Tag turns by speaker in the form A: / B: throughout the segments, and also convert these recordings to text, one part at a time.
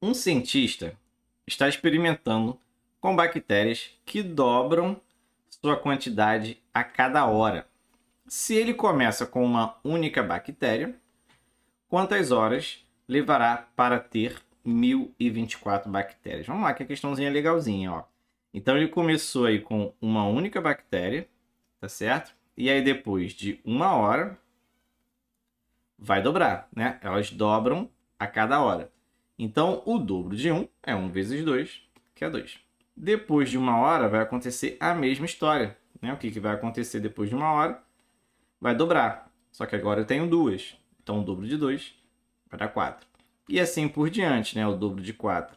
A: Um cientista está experimentando com bactérias que dobram sua quantidade a cada hora. Se ele começa com uma única bactéria, quantas horas levará para ter 1024 bactérias? Vamos lá, que a questãozinha é legalzinha, ó. Então ele começou aí com uma única bactéria, tá certo? E aí depois de uma hora vai dobrar, né? Elas dobram a cada hora. Então, o dobro de 1 é 1 vezes 2, que é 2. Depois de uma hora, vai acontecer a mesma história. Né? O que, que vai acontecer depois de uma hora? Vai dobrar. Só que agora eu tenho 2. Então, o dobro de 2 vai dar 4. E assim por diante, né? O dobro de 4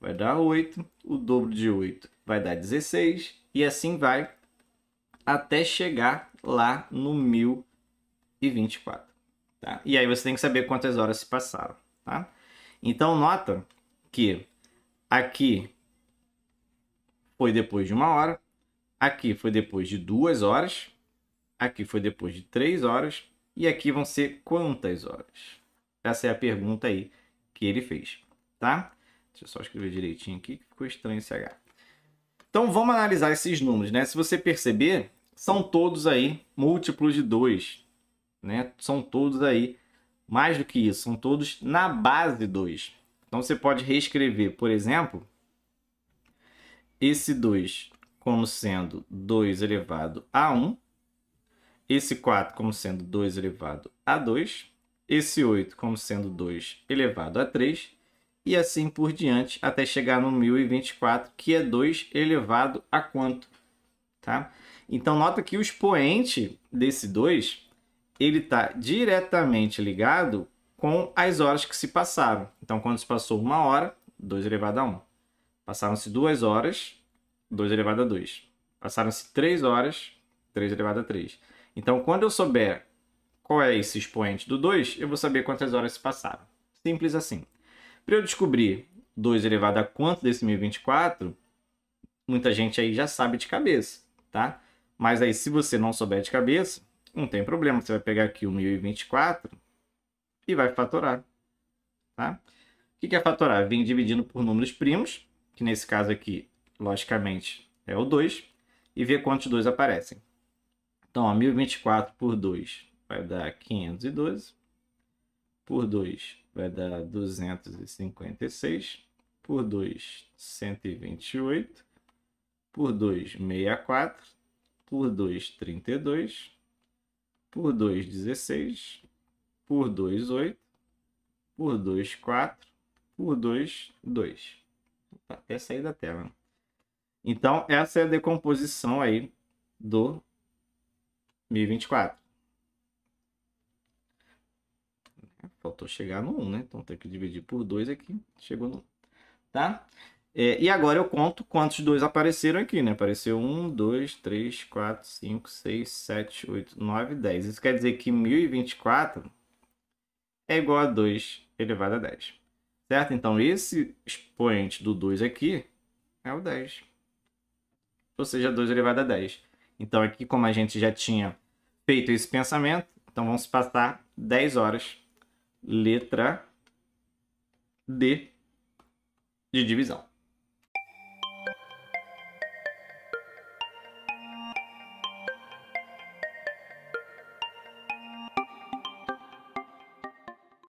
A: vai dar 8. O dobro de 8 vai dar 16. E assim vai até chegar lá no 1024. Tá? E aí você tem que saber quantas horas se passaram. Tá? Então, nota que aqui foi depois de uma hora, aqui foi depois de duas horas, aqui foi depois de três horas, e aqui vão ser quantas horas? Essa é a pergunta aí que ele fez, tá? Deixa eu só escrever direitinho aqui, que ficou estranho esse H. Então vamos analisar esses números, né? Se você perceber, são todos aí múltiplos de 2, né? São todos aí mais do que isso, são todos na base 2. Então você pode reescrever, por exemplo, esse 2 como sendo 2 elevado a 1, esse 4 como sendo 2 elevado a 2, esse 8 como sendo 2 elevado a 3, e assim por diante até chegar no 1024, que é 2 elevado a quanto, tá? Então nota que o expoente desse 2 ele está diretamente ligado com as horas que se passaram. Então, quando se passou uma hora, 2 elevado a 1. Passaram-se duas horas, 2 elevado a 2. Passaram-se três horas, 3 elevado a 3. Então, quando eu souber qual é esse expoente do 2, eu vou saber quantas horas se passaram. Simples assim. Para eu descobrir 2 elevado a quanto desse 1024, muita gente aí já sabe de cabeça, tá? Mas aí, se você não souber de cabeça, não tem problema. Você vai pegar aqui o 1024 e vai fatorar. Tá? O que é fatorar? Vim dividindo por números primos, que nesse caso aqui, logicamente, é o 2, e ver quantos 2 aparecem. Então, ó, 1024 por 2 vai dar 512, por 2 vai dar 256, por 2, 128, por 2, 64, por 2, 32, por 2, 16, por 2, 8, por 2, 4, por 2, 2. até sair da tela. Então, essa é a decomposição aí do 1024. Faltou chegar no 1, né? Então tem que dividir por 2 aqui. Chegou no 1. Tá? É, e agora eu conto quantos dois apareceram aqui, né? Apareceu 1, 2, 3, 4, 5, 6, 7, 8, 9, 10. Isso quer dizer que 1024 é igual a 2 elevado a 10. Certo? Então, esse expoente do 2 aqui é o 10. Ou seja, 2 elevado a 10. Então, aqui, como a gente já tinha feito esse pensamento, então vamos passar 10 horas. Letra D de divisão.